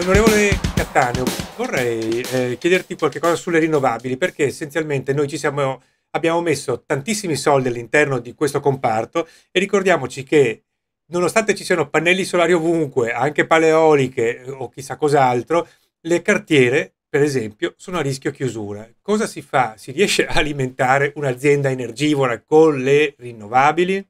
Onorevole Cattaneo, vorrei eh, chiederti qualche cosa sulle rinnovabili, perché essenzialmente noi siamo, abbiamo messo tantissimi soldi all'interno di questo comparto e ricordiamoci che nonostante ci siano pannelli solari ovunque, anche paleoliche eh, o chissà cos'altro, le cartiere, per esempio, sono a rischio chiusura. Cosa si fa? Si riesce a alimentare un'azienda energivora con le rinnovabili?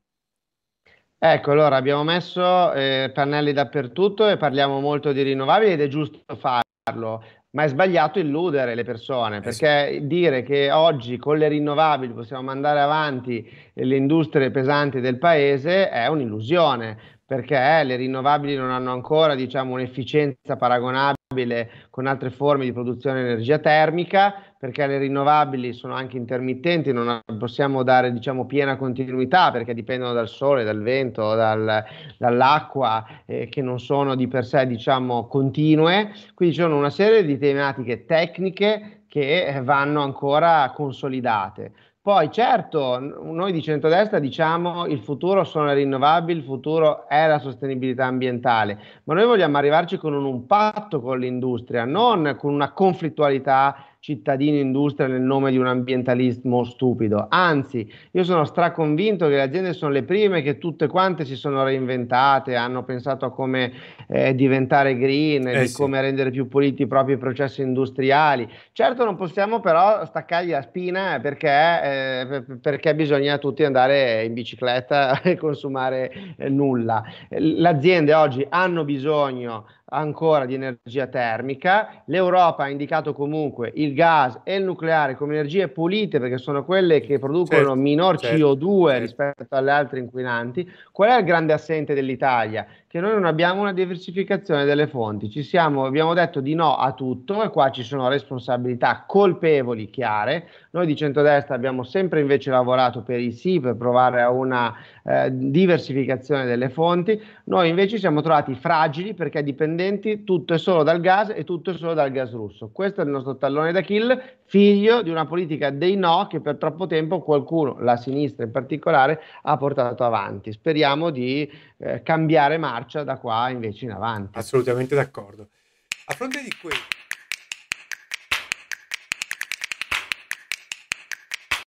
Ecco, allora abbiamo messo eh, pannelli dappertutto e parliamo molto di rinnovabili ed è giusto farlo, ma è sbagliato illudere le persone, eh perché dire che oggi con le rinnovabili possiamo mandare avanti le industrie pesanti del paese è un'illusione, perché eh, le rinnovabili non hanno ancora diciamo, un'efficienza paragonabile con altre forme di produzione di energia termica, perché le rinnovabili sono anche intermittenti, non possiamo dare diciamo, piena continuità perché dipendono dal sole, dal vento, dal, dall'acqua, eh, che non sono di per sé diciamo, continue. Quindi ci sono una serie di tematiche tecniche che vanno ancora consolidate. Poi certo, noi di centrodestra diciamo il futuro sono le rinnovabili, il futuro è la sostenibilità ambientale, ma noi vogliamo arrivarci con un, un patto con l'industria, non con una conflittualità cittadini industria nel nome di un ambientalismo stupido. Anzi, io sono straconvinto che le aziende sono le prime che tutte quante si sono reinventate, hanno pensato a come eh, diventare green, eh di sì. come rendere più puliti i propri processi industriali. Certo non possiamo però staccargli la spina perché, eh, perché bisogna tutti andare in bicicletta e consumare eh, nulla. Le aziende oggi hanno bisogno ancora di energia termica, l'Europa ha indicato comunque il il gas e il nucleare come energie pulite, perché sono quelle che producono certo, minor certo, CO2 certo. rispetto alle altre inquinanti, qual è il grande assente dell'Italia? Che noi non abbiamo una diversificazione delle fonti, ci siamo, abbiamo detto di no a tutto e qua ci sono responsabilità colpevoli chiare. Noi di centrodestra abbiamo sempre invece lavorato per i sì, per provare a una eh, diversificazione delle fonti, noi invece siamo trovati fragili perché dipendenti tutto e solo dal gas e tutto e solo dal gas russo. Questo è il nostro tallone d'acqua kill, figlio di una politica dei no che per troppo tempo qualcuno, la sinistra in particolare, ha portato avanti. Speriamo di eh, cambiare marcia da qua invece in avanti. Assolutamente d'accordo. A fronte di questo...